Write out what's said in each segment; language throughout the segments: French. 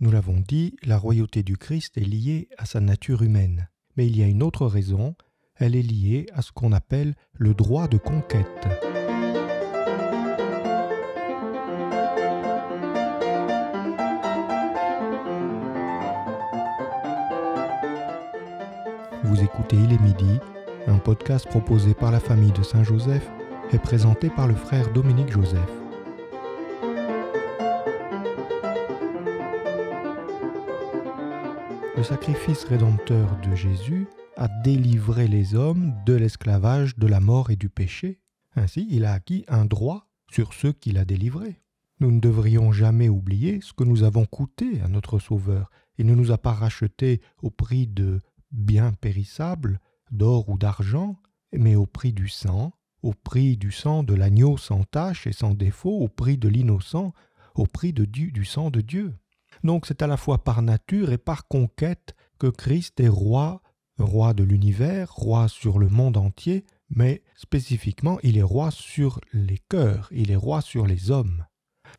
Nous l'avons dit, la royauté du Christ est liée à sa nature humaine. Mais il y a une autre raison, elle est liée à ce qu'on appelle le droit de conquête. Vous écoutez Il est midi, un podcast proposé par la famille de Saint-Joseph et présenté par le frère Dominique Joseph. Le sacrifice rédempteur de Jésus a délivré les hommes de l'esclavage, de la mort et du péché. Ainsi, il a acquis un droit sur ceux qu'il a délivrés. Nous ne devrions jamais oublier ce que nous avons coûté à notre Sauveur. Il ne nous a pas racheté au prix de biens périssables, d'or ou d'argent, mais au prix du sang, au prix du sang de l'agneau sans tache et sans défaut, au prix de l'innocent, au prix de Dieu, du sang de Dieu. Donc c'est à la fois par nature et par conquête que Christ est roi, roi de l'univers, roi sur le monde entier, mais spécifiquement il est roi sur les cœurs, il est roi sur les hommes.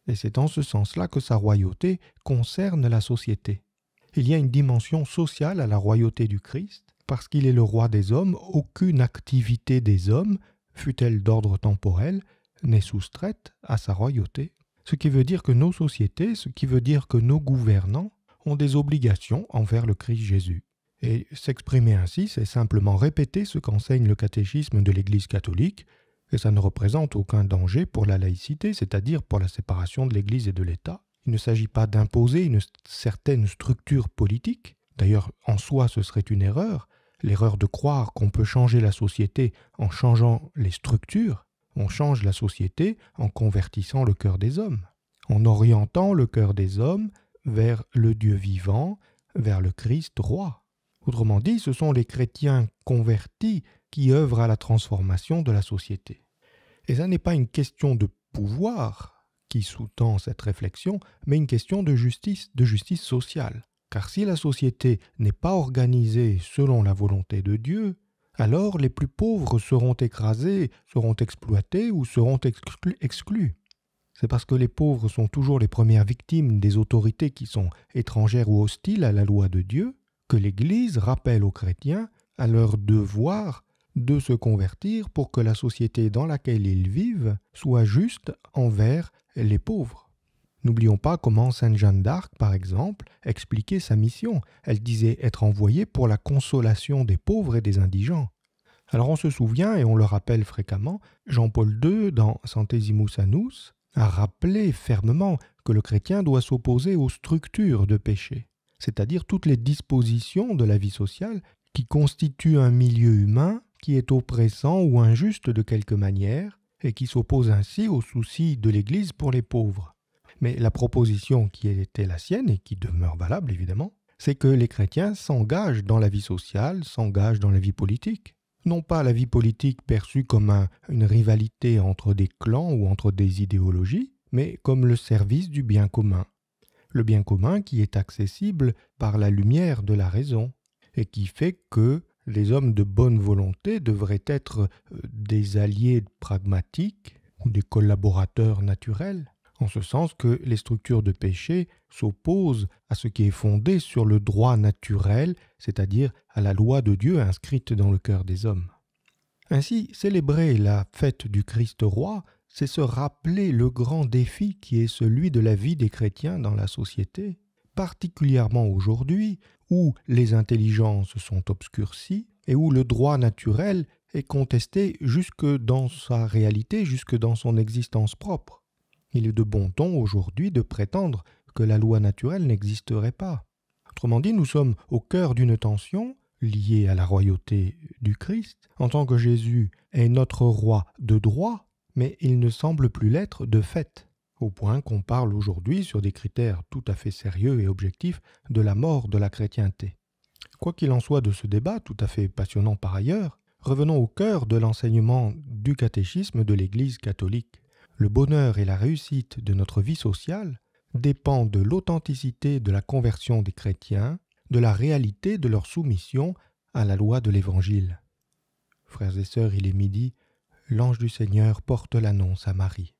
Et c'est en ce sens-là que sa royauté concerne la société. Il y a une dimension sociale à la royauté du Christ, parce qu'il est le roi des hommes, aucune activité des hommes, fût-elle d'ordre temporel, n'est soustraite à sa royauté ce qui veut dire que nos sociétés, ce qui veut dire que nos gouvernants ont des obligations envers le Christ Jésus. Et s'exprimer ainsi, c'est simplement répéter ce qu'enseigne le catéchisme de l'Église catholique, et ça ne représente aucun danger pour la laïcité, c'est-à-dire pour la séparation de l'Église et de l'État. Il ne s'agit pas d'imposer une certaine structure politique, d'ailleurs en soi ce serait une erreur, l'erreur de croire qu'on peut changer la société en changeant les structures, on change la société en convertissant le cœur des hommes, en orientant le cœur des hommes vers le Dieu vivant, vers le Christ roi. Autrement dit, ce sont les chrétiens convertis qui œuvrent à la transformation de la société. Et ça n'est pas une question de pouvoir qui sous-tend cette réflexion, mais une question de justice, de justice sociale. Car si la société n'est pas organisée selon la volonté de Dieu, alors les plus pauvres seront écrasés, seront exploités ou seront exclus. C'est parce que les pauvres sont toujours les premières victimes des autorités qui sont étrangères ou hostiles à la loi de Dieu que l'Église rappelle aux chrétiens à leur devoir de se convertir pour que la société dans laquelle ils vivent soit juste envers les pauvres. N'oublions pas comment Sainte Jeanne d'Arc, par exemple, expliquait sa mission. Elle disait être envoyée pour la consolation des pauvres et des indigents. Alors on se souvient, et on le rappelle fréquemment, Jean-Paul II, dans Centesimus Annus, a rappelé fermement que le chrétien doit s'opposer aux structures de péché, c'est-à-dire toutes les dispositions de la vie sociale qui constituent un milieu humain qui est oppressant ou injuste de quelque manière, et qui s'oppose ainsi aux soucis de l'Église pour les pauvres. Mais la proposition qui était la sienne et qui demeure valable évidemment, c'est que les chrétiens s'engagent dans la vie sociale, s'engagent dans la vie politique. Non pas la vie politique perçue comme une rivalité entre des clans ou entre des idéologies, mais comme le service du bien commun. Le bien commun qui est accessible par la lumière de la raison, et qui fait que les hommes de bonne volonté devraient être euh, des alliés pragmatiques ou des collaborateurs naturels, en ce sens que les structures de péché s'opposent à ce qui est fondé sur le droit naturel, c'est-à-dire à la loi de Dieu inscrite dans le cœur des hommes. Ainsi, célébrer la fête du Christ roi, c'est se rappeler le grand défi qui est celui de la vie des chrétiens dans la société, particulièrement aujourd'hui où les intelligences sont obscurcies et où le droit naturel est contesté jusque dans sa réalité, jusque dans son existence propre. Il est de bon ton aujourd'hui de prétendre que la loi naturelle n'existerait pas. Autrement dit, nous sommes au cœur d'une tension liée à la royauté du Christ, en tant que Jésus est notre roi de droit, mais il ne semble plus l'être de fait, au point qu'on parle aujourd'hui sur des critères tout à fait sérieux et objectifs de la mort de la chrétienté. Quoi qu'il en soit de ce débat, tout à fait passionnant par ailleurs, revenons au cœur de l'enseignement du catéchisme de l'Église catholique. Le bonheur et la réussite de notre vie sociale dépend de l'authenticité de la conversion des chrétiens, de la réalité de leur soumission à la loi de l'Évangile. Frères et sœurs, il est midi, l'ange du Seigneur porte l'annonce à Marie.